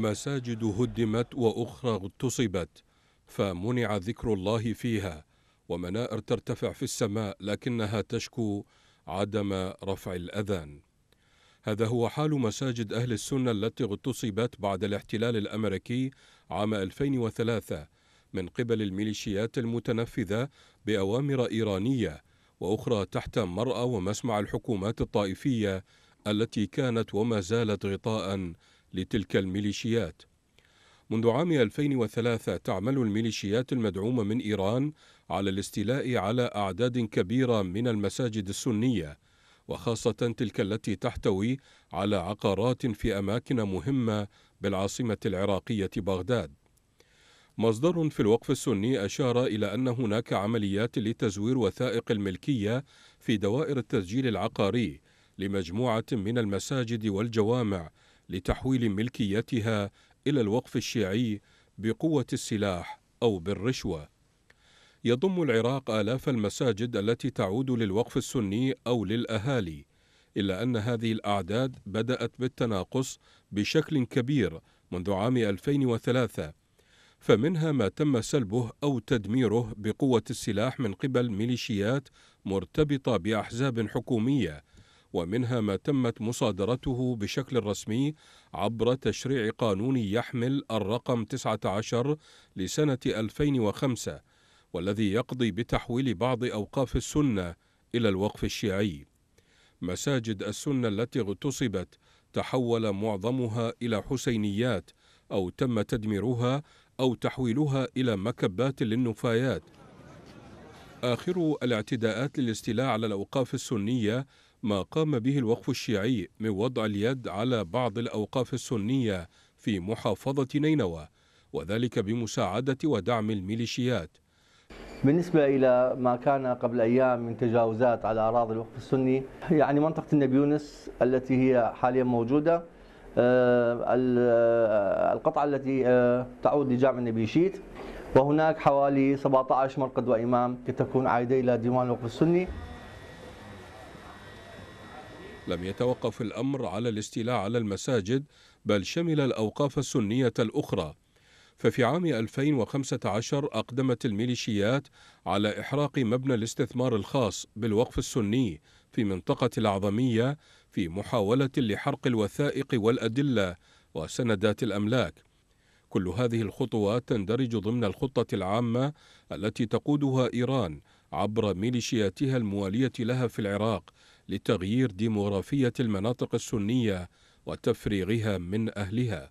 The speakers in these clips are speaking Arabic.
مساجد هدمت وأخرى اغتصبت فمنع ذكر الله فيها ومنائر ترتفع في السماء لكنها تشكو عدم رفع الأذان هذا هو حال مساجد أهل السنة التي اغتصبت بعد الاحتلال الأمريكي عام 2003 من قبل الميليشيات المتنفذة بأوامر إيرانية وأخرى تحت مرأى ومسمع الحكومات الطائفية التي كانت وما زالت غطاء لتلك الميليشيات منذ عام 2003 تعمل الميليشيات المدعومة من إيران على الاستيلاء على أعداد كبيرة من المساجد السنية وخاصة تلك التي تحتوي على عقارات في أماكن مهمة بالعاصمة العراقية بغداد مصدر في الوقف السني أشار إلى أن هناك عمليات لتزوير وثائق الملكية في دوائر التسجيل العقاري لمجموعة من المساجد والجوامع لتحويل ملكيتها الى الوقف الشيعي بقوه السلاح او بالرشوه يضم العراق الاف المساجد التي تعود للوقف السني او للاهالي الا ان هذه الاعداد بدات بالتناقص بشكل كبير منذ عام 2003 فمنها ما تم سلبه او تدميره بقوه السلاح من قبل ميليشيات مرتبطه باحزاب حكوميه ومنها ما تمت مصادرته بشكل رسمي عبر تشريع قانون يحمل الرقم 19 لسنة 2005 والذي يقضي بتحويل بعض أوقاف السنة إلى الوقف الشيعي. مساجد السنة التي اغتصبت تحول معظمها إلى حسينيات أو تم تدميرها أو تحويلها إلى مكبات للنفايات. آخر الاعتداءات للاستيلاء على الأوقاف السنية ما قام به الوقف الشيعي من وضع اليد على بعض الأوقاف السنية في محافظة نينوى وذلك بمساعدة ودعم الميليشيات بالنسبة إلى ما كان قبل أيام من تجاوزات على أراضي الوقف السني يعني منطقة النبي يونس التي هي حاليا موجودة آه، آه، القطعة التي آه، تعود لجامع النبي شيت وهناك حوالي 17 مرقد وإمام تكون عائدة إلى ديوان الوقف السني لم يتوقف الأمر على الاستيلاء على المساجد بل شمل الأوقاف السنية الأخرى ففي عام 2015 أقدمت الميليشيات على إحراق مبنى الاستثمار الخاص بالوقف السني في منطقة العظمية في محاولة لحرق الوثائق والأدلة وسندات الأملاك كل هذه الخطوات تندرج ضمن الخطة العامة التي تقودها إيران عبر ميليشياتها الموالية لها في العراق لتغيير ديموغرافية المناطق السنية وتفريغها من أهلها.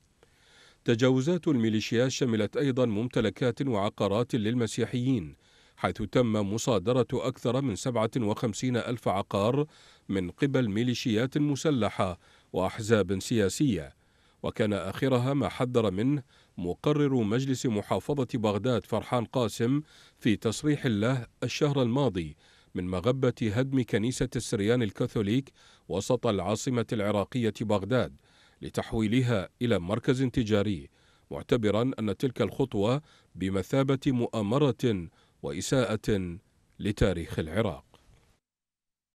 تجاوزات الميليشيات شملت أيضا ممتلكات وعقارات للمسيحيين، حيث تم مصادرة أكثر من 57 ألف عقار من قبل ميليشيات مسلحة وأحزاب سياسية، وكان آخرها ما حذر منه مقرر مجلس محافظة بغداد فرحان قاسم في تصريح له الشهر الماضي من مغبة هدم كنيسة السريان الكاثوليك وسط العاصمة العراقية بغداد لتحويلها إلى مركز تجاري معتبرا أن تلك الخطوة بمثابة مؤامرة وإساءة لتاريخ العراق